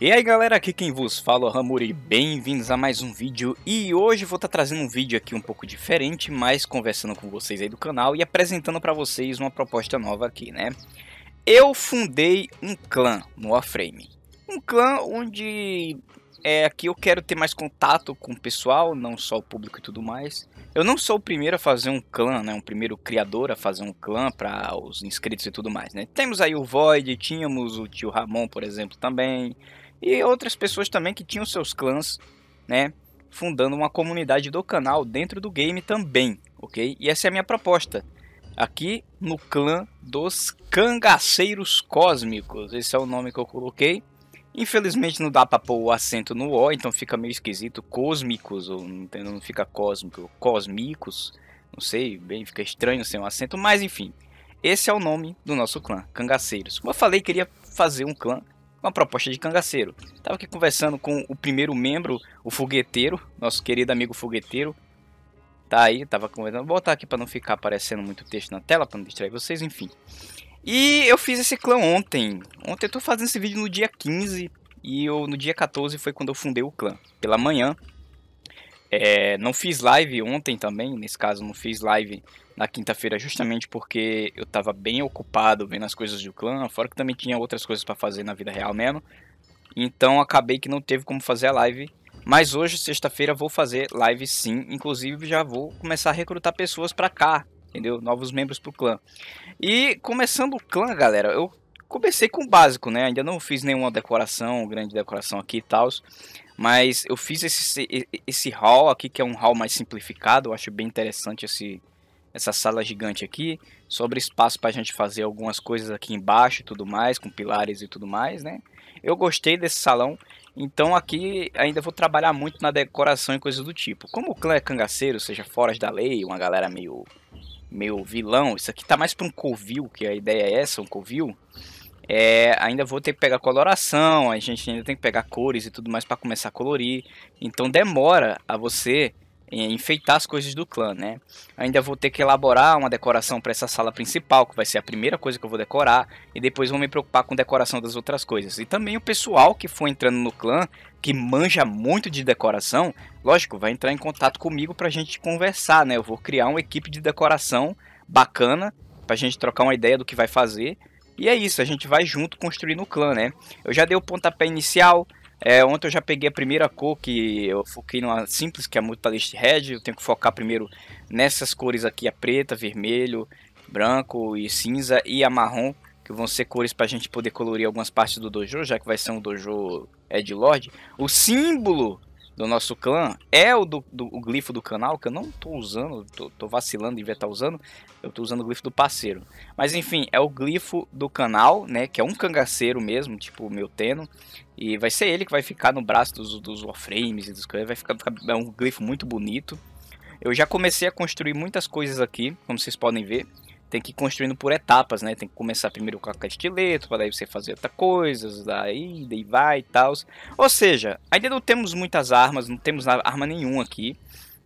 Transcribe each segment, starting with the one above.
E aí galera, aqui quem vos fala é o Ramuri, bem-vindos a mais um vídeo e hoje vou estar tá trazendo um vídeo aqui um pouco diferente, mas conversando com vocês aí do canal e apresentando para vocês uma proposta nova aqui, né? Eu fundei um clã no Warframe, um clã onde é aqui eu quero ter mais contato com o pessoal, não só o público e tudo mais. Eu não sou o primeiro a fazer um clã, né? Um primeiro criador a fazer um clã para os inscritos e tudo mais, né? Temos aí o Void, tínhamos o tio Ramon, por exemplo, também e outras pessoas também que tinham seus clãs, né? Fundando uma comunidade do canal dentro do game também, ok? E essa é a minha proposta. Aqui no clã dos Cangaceiros Cósmicos, esse é o nome que eu coloquei. Infelizmente não dá para pôr o acento no O, então fica meio esquisito. Cósmicos, ou não fica cósmico, cósmicos, não sei, bem, fica estranho sem um acento, mas enfim. Esse é o nome do nosso clã, Cangaceiros. Como eu falei, queria fazer um clã uma proposta de cangaceiro. Estava aqui conversando com o primeiro membro, o fogueteiro, nosso querido amigo fogueteiro. Tá aí, tava conversando. Vou botar aqui para não ficar aparecendo muito texto na tela, para não distrair vocês, enfim. E eu fiz esse clã ontem. Ontem eu tô fazendo esse vídeo no dia 15 e eu, no dia 14 foi quando eu fundei o clã, pela manhã. É, não fiz live ontem também, nesse caso não fiz live na quinta-feira justamente porque eu tava bem ocupado vendo as coisas do clã, fora que também tinha outras coisas para fazer na vida real mesmo. Então acabei que não teve como fazer a live. Mas hoje, sexta-feira, vou fazer live sim. Inclusive, já vou começar a recrutar pessoas para cá, entendeu? Novos membros pro clã. E começando o clã, galera, eu comecei com o básico, né? Ainda não fiz nenhuma decoração, grande decoração aqui e tal. Mas eu fiz esse, esse hall aqui, que é um hall mais simplificado. Eu acho bem interessante esse, essa sala gigante aqui, sobre espaço para a gente fazer algumas coisas aqui embaixo e tudo mais, com pilares e tudo mais, né? Eu gostei desse salão, então aqui ainda vou trabalhar muito na decoração e coisas do tipo. Como o clã é cangaceiro, seja fora da lei, uma galera meio, meio vilão, isso aqui tá mais para um covil, que a ideia é essa, um covil. É, ainda vou ter que pegar coloração, a gente ainda tem que pegar cores e tudo mais para começar a colorir. Então demora a você é, enfeitar as coisas do clã, né? Ainda vou ter que elaborar uma decoração para essa sala principal, que vai ser a primeira coisa que eu vou decorar, e depois vou me preocupar com decoração das outras coisas. E também o pessoal que for entrando no clã, que manja muito de decoração, lógico, vai entrar em contato comigo para a gente conversar, né? Eu vou criar uma equipe de decoração bacana para a gente trocar uma ideia do que vai fazer. E é isso, a gente vai junto construir no clã, né? Eu já dei o pontapé inicial, é, ontem eu já peguei a primeira cor que eu foquei numa simples, que é a Multitalist Red. Eu tenho que focar primeiro nessas cores aqui, a preta, vermelho, branco e cinza e a marrom, que vão ser cores para a gente poder colorir algumas partes do dojo, já que vai ser um dojo Lord. O símbolo do nosso clã é o do, do o glifo do canal, que eu não tô usando, tô, tô vacilando, devia estar tá usando, eu tô usando o glifo do parceiro. Mas enfim, é o glifo do canal, né, que é um cangaceiro mesmo, tipo o meu Teno, e vai ser ele que vai ficar no braço dos, dos warframes e dos coisas, vai ficar, é um glifo muito bonito. Eu já comecei a construir muitas coisas aqui, como vocês podem ver tem que ir construindo por etapas, né? Tem que começar primeiro com a estileto, para daí você fazer outra coisa, daí, daí vai e tal. Ou seja, ainda não temos muitas armas, não temos arma nenhuma aqui.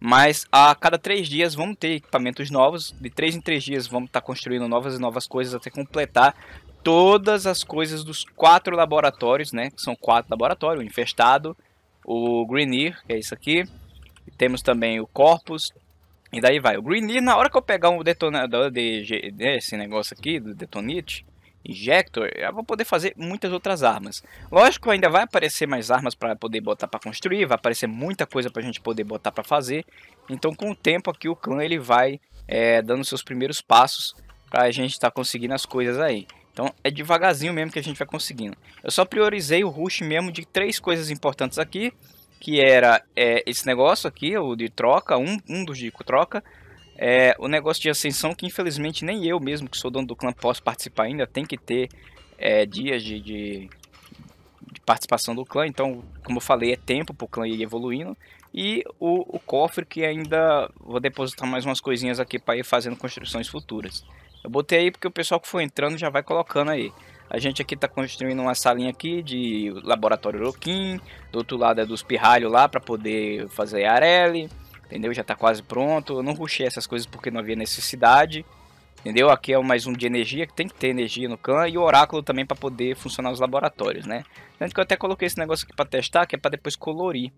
Mas a cada três dias vamos ter equipamentos novos. De três em três dias vamos estar tá construindo novas e novas coisas até completar todas as coisas dos quatro laboratórios, né? São quatro laboratórios: o Infestado, o Greenir, que é isso aqui. Temos também o Corpus, e daí vai. O Green na hora que eu pegar um detonador de, desse negócio aqui, do detonite, injector, eu vou poder fazer muitas outras armas. Lógico, ainda vai aparecer mais armas para poder botar para construir, vai aparecer muita coisa para a gente poder botar para fazer. Então, com o tempo aqui, o clã ele vai é, dando seus primeiros passos para a gente estar tá conseguindo as coisas aí. Então, é devagarzinho mesmo que a gente vai conseguindo. Eu só priorizei o rush mesmo de três coisas importantes aqui que era é, esse negócio aqui, o de troca, um, um dos de troca, é, o negócio de ascensão que infelizmente nem eu mesmo, que sou dono do clã, posso participar ainda, tem que ter é, dias de, de, de, participação do clã, então, como eu falei, é tempo para o clã ir evoluindo, e o, o cofre que ainda vou depositar mais umas coisinhas aqui para ir fazendo construções futuras. Eu botei aí porque o pessoal que for entrando já vai colocando aí. A gente aqui está construindo uma salinha aqui de laboratório Loquim. Do outro lado é dos pirralhos lá para poder fazer arele. Entendeu? Já está quase pronto. Eu não ruxei essas coisas porque não havia necessidade. Entendeu? Aqui é mais um de energia, que tem que ter energia no can e o oráculo também para poder funcionar os laboratórios, né? Tanto que eu até coloquei esse negócio aqui para testar, que é para depois colorir.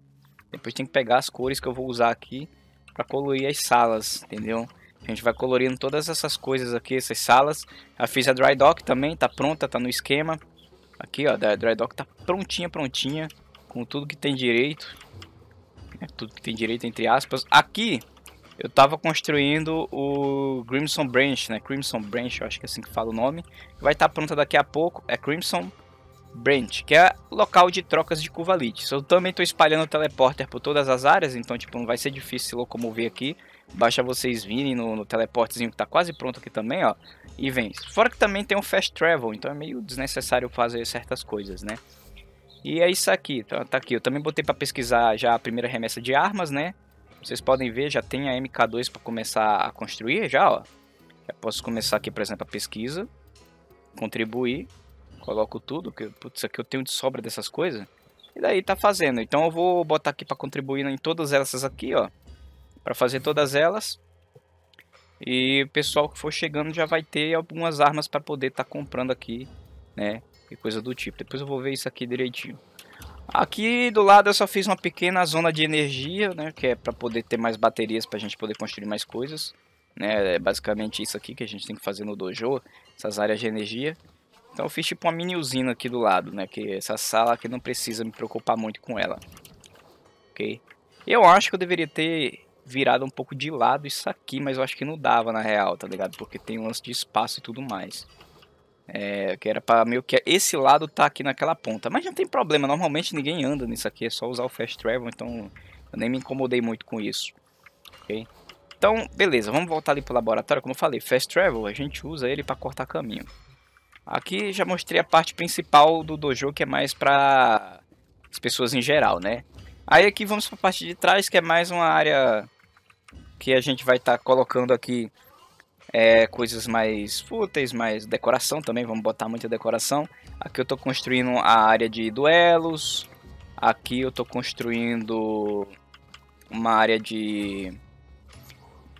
Depois tem que pegar as cores que eu vou usar aqui para colorir as salas, entendeu? A gente vai colorindo todas essas coisas aqui, essas salas. Eu fiz a Dry Dock também, tá pronta, tá no esquema. Aqui, ó, a Dry Dock tá prontinha, prontinha. Com tudo que tem direito. É tudo que tem direito, entre aspas. Aqui, eu tava construindo o Crimson Branch, né? Crimson Branch, eu acho que é assim que fala o nome. Vai estar tá pronta daqui a pouco. É Crimson Branch, que é local de trocas de curva leads. Eu também estou espalhando o teleporter por todas as áreas, então tipo, não vai ser difícil se locomover aqui. Basta vocês virem no, no teleportezinho que tá quase pronto aqui também, ó. E vem. Fora que também tem um fast travel, então é meio desnecessário fazer certas coisas, né? E é isso aqui, tá, tá aqui. Eu também botei para pesquisar já a primeira remessa de armas, né? Vocês podem ver, já tem a MK2 para começar a construir já, ó. Já posso começar aqui, por exemplo, a pesquisa. Contribuir. Coloco tudo, que putz, aqui eu tenho de sobra dessas coisas. E daí tá fazendo. Então eu vou botar aqui para contribuir em todas essas aqui, ó para fazer todas elas. E o pessoal que for chegando já vai ter algumas armas para poder estar tá comprando aqui, né? E coisa do tipo. Depois eu vou ver isso aqui direitinho. Aqui do lado eu só fiz uma pequena zona de energia, né? Que é para poder ter mais baterias para a gente poder construir mais coisas. Né? É basicamente isso aqui que a gente tem que fazer no dojo, essas áreas de energia. Então eu fiz tipo uma mini usina aqui do lado, né? Que essa sala aqui não precisa me preocupar muito com ela. Ok? Eu acho que eu deveria ter virado um pouco de lado isso aqui, mas eu acho que não dava na real, tá ligado? Porque tem um lance de espaço e tudo mais. É, que era para meio que esse lado tá aqui naquela ponta. Mas não tem problema, normalmente ninguém anda nisso aqui, é só usar o fast travel, então eu nem me incomodei muito com isso. OK? Então, beleza, vamos voltar ali pro laboratório, como eu falei, fast travel, a gente usa ele para cortar caminho. Aqui já mostrei a parte principal do dojo, que é mais para as pessoas em geral, né? Aí aqui vamos pra parte de trás, que é mais uma área que a gente vai estar tá colocando aqui é, coisas mais fúteis, mais decoração também, vamos botar muita decoração. Aqui eu estou construindo a área de duelos, aqui eu estou construindo uma área de...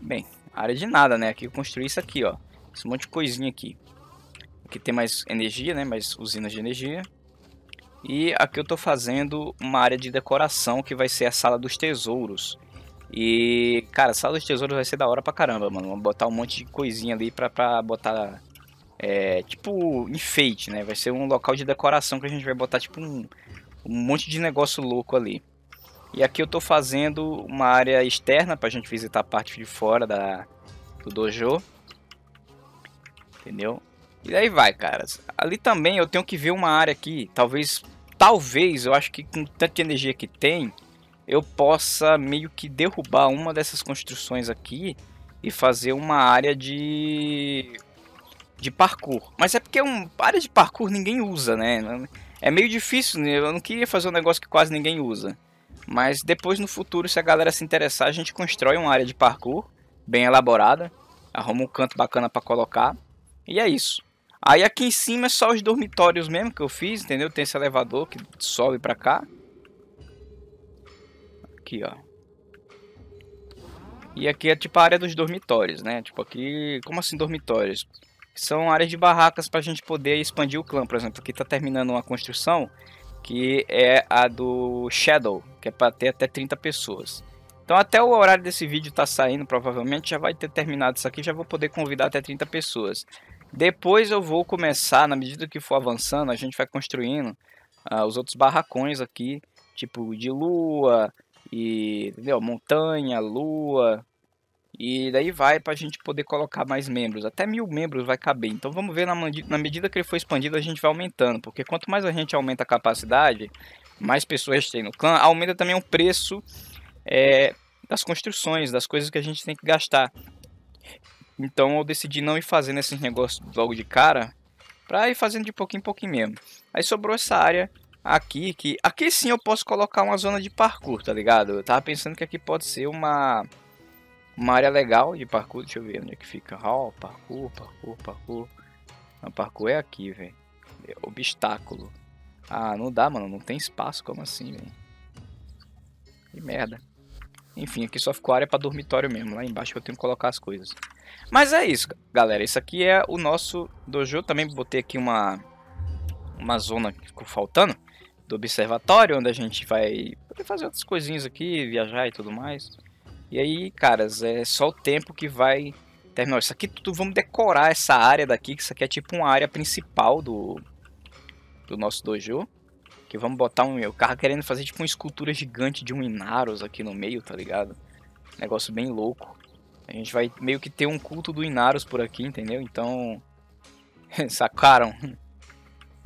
Bem, área de nada, né? Aqui eu construí isso aqui, ó. Esse monte de coisinha aqui. Aqui tem mais energia, né? Mais usinas de energia. E aqui eu estou fazendo uma área de decoração que vai ser a sala dos tesouros. E, cara, Sala dos Tesouros vai ser da hora pra caramba, mano. Vamos botar um monte de coisinha ali pra, pra botar. É, tipo, enfeite, né? Vai ser um local de decoração que a gente vai botar, tipo, um, um monte de negócio louco ali. E aqui eu tô fazendo uma área externa pra gente visitar a parte de fora da, do dojo. Entendeu? E aí vai, cara. Ali também eu tenho que ver uma área aqui. Talvez, talvez, eu acho que com tanta energia que tem, eu possa meio que derrubar uma dessas construções aqui e fazer uma área de de parkour. Mas é porque uma área de parkour ninguém usa, né? É meio difícil, né? eu não queria fazer um negócio que quase ninguém usa. Mas depois no futuro, se a galera se interessar, a gente constrói uma área de parkour bem elaborada, arruma um canto bacana para colocar e é isso. Aí aqui em cima é só os dormitórios mesmo que eu fiz, entendeu? Tem esse elevador que sobe para cá aqui, ó. E aqui é tipo a área dos dormitórios, né? Tipo aqui, como assim dormitórios? São áreas de barracas para a gente poder expandir o clã, por exemplo. Aqui tá terminando uma construção que é a do Shadow, que é para ter até 30 pessoas. Então até o horário desse vídeo tá saindo, provavelmente já vai ter terminado isso aqui, já vou poder convidar até 30 pessoas. Depois eu vou começar, na medida que for avançando, a gente vai construindo uh, os outros barracões aqui, tipo de lua, e entendeu? montanha, lua, e daí vai para a gente poder colocar mais membros. Até mil membros vai caber. Então vamos ver na, na, medida que ele for expandido a gente vai aumentando. Porque quanto mais a gente aumenta a capacidade, mais pessoas tem no clã, aumenta também o preço é, das construções, das coisas que a gente tem que gastar. Então eu decidi não ir fazendo esses negócios logo de cara, para ir fazendo de pouquinho em pouquinho mesmo. Aí sobrou essa área aqui que. Aqui sim eu posso colocar uma zona de parkour, tá ligado? Eu tava pensando que aqui pode ser uma. Uma área legal de parkour. Deixa eu ver onde é que fica. Hall, oh, parkour, parkour, parkour. Não, parkour é aqui, velho. É obstáculo. Ah, não dá, mano. Não tem espaço. Como assim, velho? Que merda. Enfim, aqui só ficou área para dormitório mesmo. Lá embaixo eu tenho que colocar as coisas. Mas é isso, galera. Isso aqui é o nosso dojo. Também botei aqui uma, uma zona que ficou faltando do observatório, onde a gente vai poder fazer outras coisinhas aqui, viajar e tudo mais. E aí, caras, é só o tempo que vai terminar. Isso aqui tudo vamos decorar essa área daqui, que isso aqui é tipo uma área principal do, do nosso dojo. Que vamos botar um. O carro querendo fazer tipo uma escultura gigante de um Inaros aqui no meio, tá ligado? Negócio bem louco. A gente vai meio que ter um culto do Inaros por aqui, entendeu? Então. sacaram?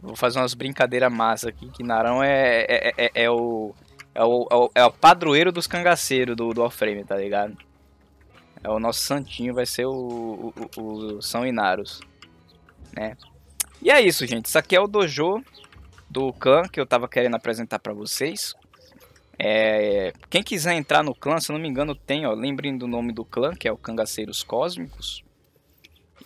Vou fazer umas brincadeiras massa aqui, que Narão é, é, é, é, é o, é, o, é, o, é o padroeiro dos cangaceiros do, do Alframe, tá ligado? É o nosso santinho, vai ser o, o, o, São Inaros, né? E é isso, gente. Isso aqui é o dojo do clã que eu tava querendo apresentar para vocês. É, quem quiser entrar no clã, se não me engano, tem, ó, lembrem do nome do clã, que é o Cangaceiros Cósmicos.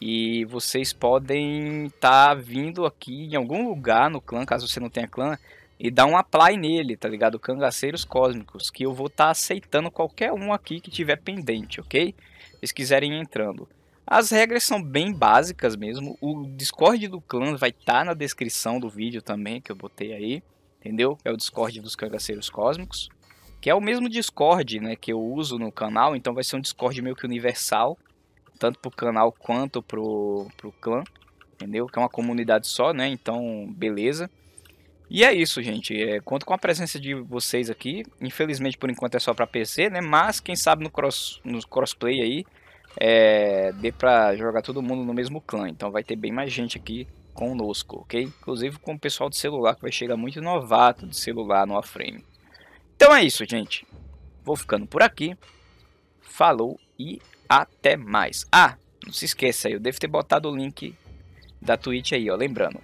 E vocês podem estar tá vindo aqui em algum lugar no clã, caso você não tenha clã, e dar um apply nele, tá ligado? Cangaceiros Cósmicos, que eu vou estar tá aceitando qualquer um aqui que tiver pendente, ok? Se vocês quiserem ir entrando. As regras são bem básicas mesmo. O Discord do clã vai estar tá na descrição do vídeo também, que eu botei aí, entendeu? É o Discord dos Cangaceiros Cósmicos, que é o mesmo Discord, né, que eu uso no canal, então vai ser um Discord meio que universal tanto pro canal quanto pro, pro clã, entendeu? Que é uma comunidade só, né? Então, beleza. E é isso, gente. É, conto com a presença de vocês aqui. Infelizmente, por enquanto é só para PC, né? Mas quem sabe no, cross, no crossplay aí é, dê para jogar todo mundo no mesmo clã. Então vai ter bem mais gente aqui conosco, ok? Inclusive com o pessoal de celular que vai chegar muito novato de celular no A-Frame. Então é isso, gente. Vou ficando por aqui. Falou e até mais. Ah, não se esqueça, eu devo ter botado o link da Twitch aí, ó, lembrando.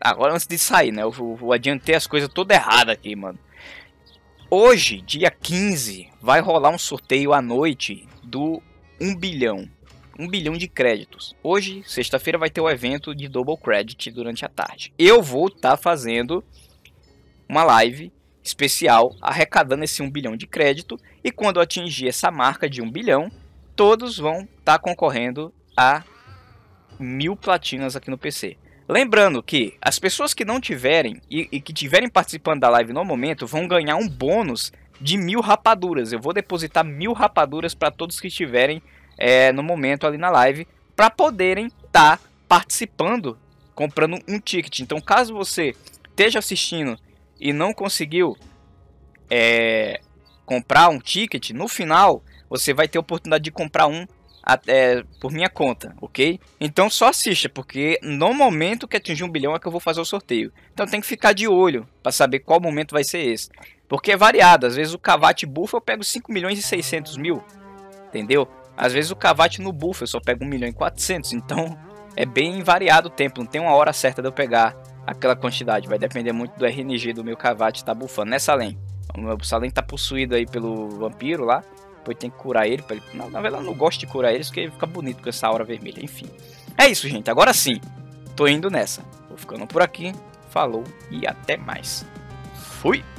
Agora antes de sair, né, eu, vou adiantei as coisas toda errada aqui, mano. Hoje, dia 15, vai rolar um sorteio à noite do 1 bilhão. 1 bilhão de créditos. Hoje, sexta-feira, vai ter o um evento de Double Credit durante a tarde. Eu vou estar tá fazendo uma live especial arrecadando esse 1 bilhão de crédito. E quando atingir essa marca de 1 bilhão, todos vão estar tá concorrendo a mil platinas aqui no PC. Lembrando que as pessoas que não tiverem e, e que tiverem participando da live no momento vão ganhar um bônus de mil rapaduras. Eu vou depositar mil rapaduras para todos que estiverem é, no momento ali na live para poderem estar tá participando comprando um ticket. Então, caso você esteja assistindo e não conseguiu é, comprar um ticket, no final você vai ter oportunidade de comprar um até, por minha conta, ok? Então só assista, porque no momento que atingir um bilhão é que eu vou fazer o sorteio. Então tem que ficar de olho para saber qual momento vai ser esse. Porque é variado, às vezes o cavate bufa eu pego 5 milhões e 600 mil, entendeu? Às vezes o cavate no bufa eu só pego 1 milhão e 400, então é bem variado o tempo, não tem uma hora certa de eu pegar aquela quantidade, vai depender muito do RNG do meu cavate tá bufando, né Salem? O meu Salem tá possuído aí pelo vampiro lá, depois tem que curar ele. ele... na verdade, eu não gosto de curar ele porque fica bonito com essa aura vermelha. Enfim. É isso, gente. Agora sim. Tô indo nessa. Vou ficando por aqui. Falou e até mais. Fui!